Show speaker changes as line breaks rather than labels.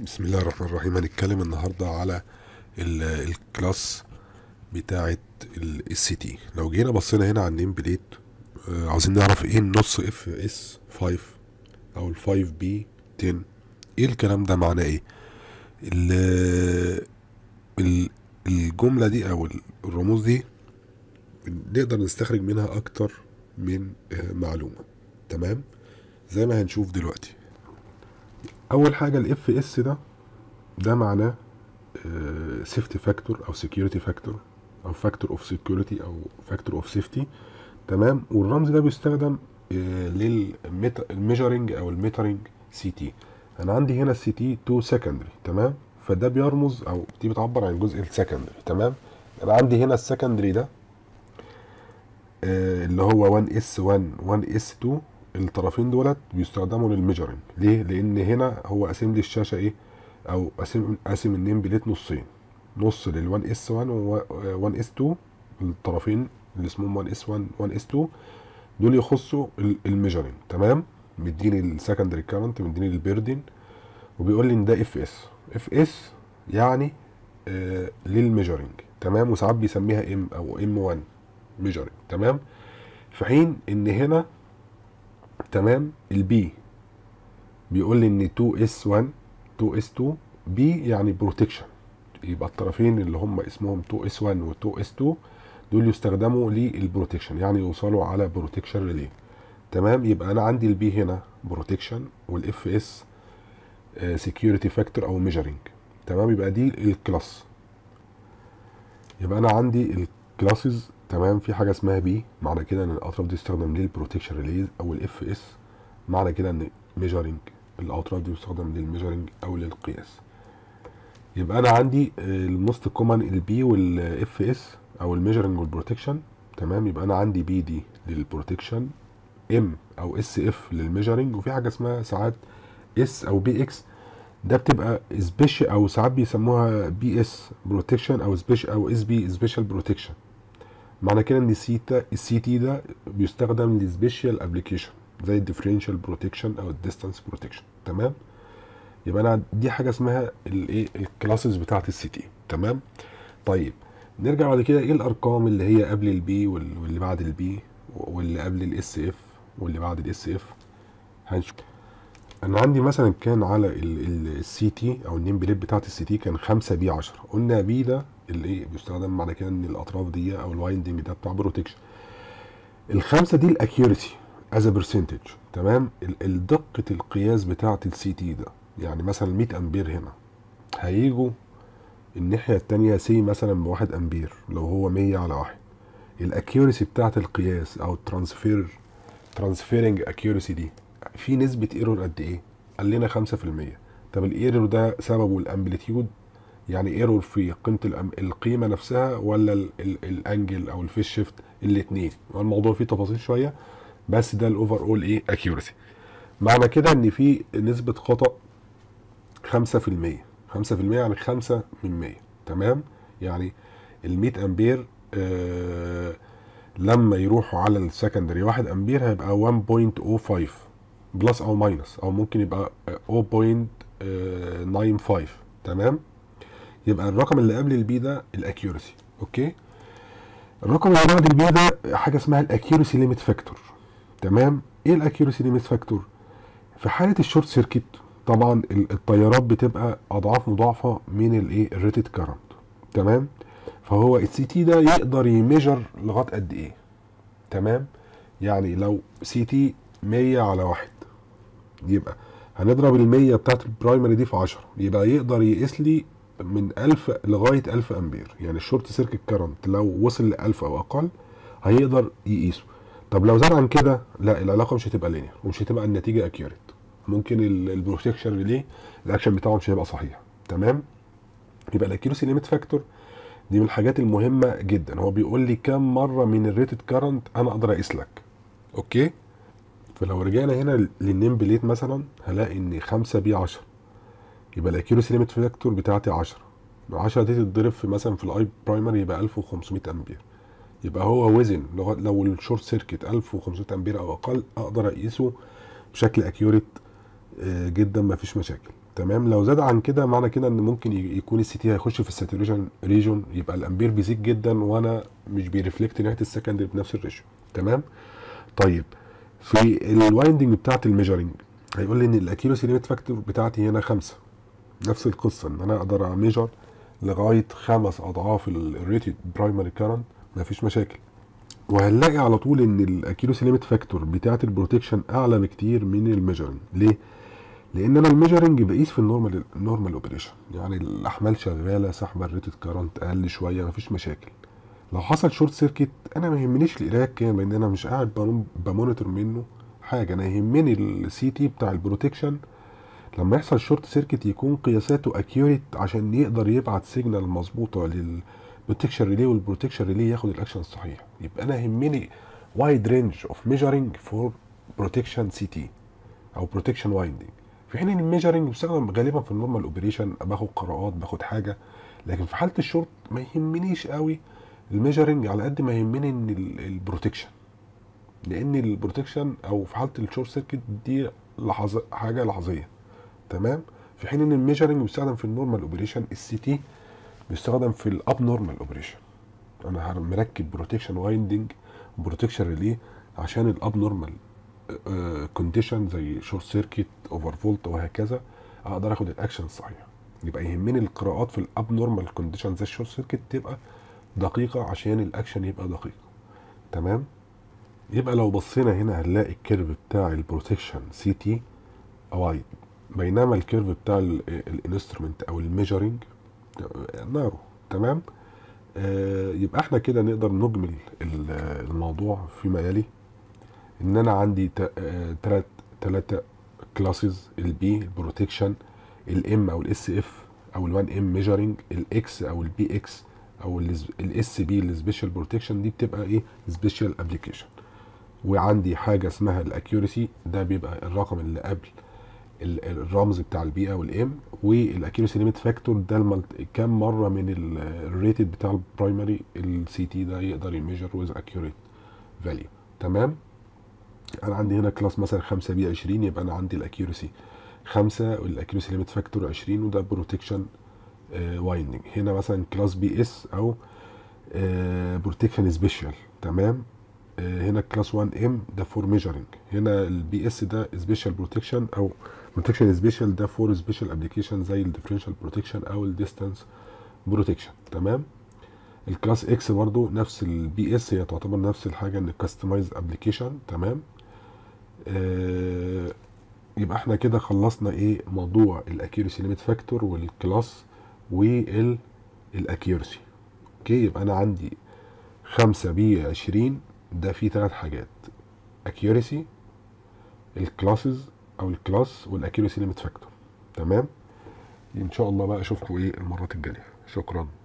بسم الله الرحمن الرحيم هنتكلم النهارده على الكلاس بتاعه السي تي لو جينا بصينا هنا على النيم بليت آه، عاوزين نعرف ايه النص اف اس 5 او ال 5 بي 10 ايه الكلام ده معناه ايه الجمله دي او الرموز دي نقدر نستخرج منها اكتر من آه، معلومه تمام زي ما هنشوف دلوقتي اول حاجه الاف اس ده ده معناه سيفتي آه، فاكتور او سيكيورتي فاكتور او فاكتور اوف سيكيورتي او فاكتور اوف سيفتي تمام والرمز ده بيستخدم آه، للميجرنج او الميترنج سي تي انا عندي هنا السي تي تو سكندري تمام فده بيرمز او دي بتعبر عن الجزء السكندري تمام انا عندي هنا السكندري ده آه، اللي هو 1 اس 1 1 اس 2 الطرفين دولت بيستخدموا للميجرنج ليه لان هنا هو قاسم لي الشاشه ايه او قاسم قاسم النيم بليت نصين نص لل1 اس 1 و1 اس 2 الطرفين اللي اسمهم 1 اس 1 1 اس 2 دول يخصوا الميجرنج تمام مديني السكندري كارنت مديني البيردين وبيقول لي ان ده اف اس اف اس يعني آه للميجرنج تمام وساعات بيسميها ام او ام 1 ميجرنج تمام في حين ان هنا تمام البي بيقول لي ان 2s1 2s2 بي يعني بروتكشن يبقى الطرفين اللي هم اسمهم 2s1 و 2s2 دول يستخدموا للبروتكشن يعني يوصلوا على بروتكشن ريلي تمام يبقى انا عندي البي هنا بروتكشن والاف اس سكيورتي فاكتور او ميجرنج تمام يبقى دي الكلاس يبقى انا عندي كلاسز تمام في حاجه اسمها بي معنى كده ان الاطراف دي استخدم للبروتكشن ريليز او الاف اس معنى كده ان ميجرنج الاطراف دي بتستخدم للميجرنج او للقياس يبقى انا عندي النص الكومن البي والاف اس او الميجرنج والبروتكشن تمام يبقى انا عندي بي دي للبروتكشن ام او اس اف للميجرنج وفي حاجه اسمها ساعات اس او بي اكس ده بتبقى سبيشال او ساعات بيسموها بي اس بروتكشن او سبيشال او اس بي سبيشال بروتكشن معنى كده ان السيتا السي تي ده بيستخدم لسبيشال ابلكيشن زي الديفرنشال بروتكشن او الديستانس بروتكشن تمام يبقى انا دي حاجه اسمها الايه الكلاسز بتاعه السي تي تمام طيب نرجع بعد كده ايه الارقام اللي هي قبل البي واللي بعد البي واللي قبل الاس اف واللي بعد الاس اف هنشوف انا عندي مثلا كان على السي تي او النيم بليت بتاعت السي تي كان 5 بي 10 قلنا بي ده اللي ايه بيستخدم معنى كده ان الاطراف دي او الوايندنج ده بتاع بروتكشن الخمسه دي الاكيورسي از برسنتج تمام دقه القياس بتاعت السي تي ده يعني مثلا 100 امبير هنا هيجوا الناحيه الثانيه سي مثلا ب 1 امبير لو هو 100 على 1 الاكيورسي بتاعت القياس او الترانسفير ترانسفيرنج اكيورسي دي في نسبه ايرور قد ايه قال لنا 5% طب الايرور ده سببه الامبليتيود يعني ايرور في قيمه القيمه نفسها ولا ال ال الانجل او الفيس شيفت الاثنين الموضوع فيه تفاصيل شويه بس ده الاوفر اول ايه اكيورسي معنى كده ان في نسبه خطا 5% 5% يعني 5 من 100 تمام يعني ال 100 امبير آه لما يروحوا على السكندري 1 امبير هيبقى 1.05 بلس او ماينس او ممكن يبقى 0.95 آه، تمام يبقى الرقم اللي قبل البي ده الاكيورسي اوكي الرقم اللي بعد البي ده حاجه اسمها الاكيورسي ليميت فاكتور تمام ايه الاكيورسي ليميت فاكتور في حاله الشورت سيركت طبعا التيارات بتبقى اضعاف مضاعفه من الايه الريتد كارنت تمام فهو السي تي ده يقدر يميجر لغايه قد ايه تمام يعني لو سي تي 100 على واحد يبقى هنضرب المية بتاعت البرايمري دي في 10 يبقى يقدر يقيس لي من 1000 لغايه 1000 امبير يعني الشورت سيركت كارنت لو وصل ل 1000 او اقل هيقدر يقيسه طب لو زاد عن كده لا العلاقه مش هتبقى لينير ومش هتبقى النتيجه اكيوريت ممكن البروتكشن ريلي الاكشن بتاعه مش هيبقى صحيح تمام يبقى الأكيوريسي ليميت فاكتور دي من الحاجات المهمه جدا هو بيقول لي كم مره من الريتد كرنت انا اقدر اقيس لك اوكي فلو رجعنا هنا للنيم بليت مثلا هلاقي ان 5 بي 10 يبقى الاكيوريسي فاكتور بتاعتي 10 10 دي تتضرب في مثلا في الاي برايمر يبقى 1500 امبير يبقى هو وزن لغايه لو الشورت سيركت 1500 امبير او اقل اقدر اقيسه بشكل اكيوريت آه، جدا مفيش مشاكل تمام لو زاد عن كده معنى كده ان ممكن يكون السي تي هيخش في الساتوريشن ريجون يبقى الامبير بيزيد جدا وانا مش بيرفلكت ناحيه السكندري بنفس الريشيو تمام طيب في الوايندنج بتاعت الميجرنج هيقول لي ان الاكيروسي ليميت فاكتور بتاعتي هنا خمسة نفس القصة ان انا اقدر اميجر لغاية خمس اضعاف الريتد برايمري كارنت مفيش مشاكل وهنلاقي على طول ان الاكيروسي ليميت فاكتور بتاعت البروتكشن اعلى بكتير من الميجرنج ليه؟ لان انا الميجرنج بقيس في النورمال النورمال اوبريشن يعني الاحمال شغاله سحب الريتد كارنت اقل شويه مفيش مشاكل لو حصل شورت سيركت انا ما يهمنيش القرايه كام لان انا مش قاعد بمونيتور منه حاجه انا يهمني السي تي بتاع البروتكشن لما يحصل شورت سيركت يكون قياساته اكيوريت عشان يقدر يبعت سيجنال مظبوطه للبروتكشن ريلي والبروتكشن ريلي ياخد الاكشن الصحيح يبقى انا يهمني وايد رينج اوف ميجرنج فور بروتكشن سي تي او بروتكشن وايندنج في حين ان الميجرنج بستخدم غالبا في النورمال اوبريشن باخد قراءات باخد حاجه لكن في حاله الشورت ما يهمنيش قوي الميجرنج على قد ما يهمني ان البروتكشن لان البروتكشن او في حاله الشورت سيركت دي لحظه حاجه لحظيه تمام في حين ان الميجرنج بيستخدم في النورمال اوبريشن السي تي بيستخدم في الاب نورمال اوبريشن انا مركب بروتكشن وايندنج بروتكشن ريليه عشان الاب نورمال كونديشن زي شورت سيركت اوفر فولت وهكذا اقدر اخد الاكشن الصحيح يبقى يهمني القراءات في الاب نورمال كونديشن زي الشورت سيركت تبقى دقيقه عشان الاكشن يبقى دقيق تمام يبقى لو بصينا هنا هنلاقي الكيرف بتاع البروتكشن سي تي او بينما الكيرف بتاع الانسترومنت او الميجرنج نارو تمام آه يبقى احنا كده نقدر نجمل الموضوع فيما يلي ان انا عندي آه، تلات تلاتة كلاسز البي البروتكشن الام او الاس اف او ال1 ام ميجرنج الاكس او البي اكس او الاس بي السبيشال بروتكشن دي بتبقى ايه سبيشال ابلكيشن وعندي حاجه اسمها الاكيورسي ده بيبقى الرقم اللي قبل الرمز بتاع البيئه والام والاكيورسي ليميت فاكتور ده الملت... كم مره من الريتد بتاع البرايمري السي تي ده يقدر يميجر ويز اكيوريت فاليو تمام انا عندي هنا كلاس مثلا 5 بي 20 يبقى انا عندي الاكيورسي 5 والاكيورسي ليميت فاكتور 20 وده بروتكشن وايندنج آه، هنا مثلا كلاس بي اس او بروتكشن آه، سبيشال تمام آه، هنا كلاس 1 ام ده فور ميجرنج هنا البي اس ده سبيشال بروتكشن او بروتكشن سبيشال ده فور سبيشال ابلكيشن زي الديفرنشال بروتكشن او الديستانس بروتكشن تمام الكلاس اكس برضو نفس البي اس هي تعتبر نفس الحاجه ان كاستمايز ابلكيشن تمام آه يبقى احنا كده خلصنا ايه موضوع الاكيرسي ليميت فاكتور والكلاس والاكيورسي اوكي يبقى انا عندي خمسة بي عشرين ده فيه ثلاث حاجات accuracy الكلاسز او الكلاس والاكيرسي ليميت فاكتور تمام ان شاء الله بقى اشوفكم ايه المرات الجايه شكرا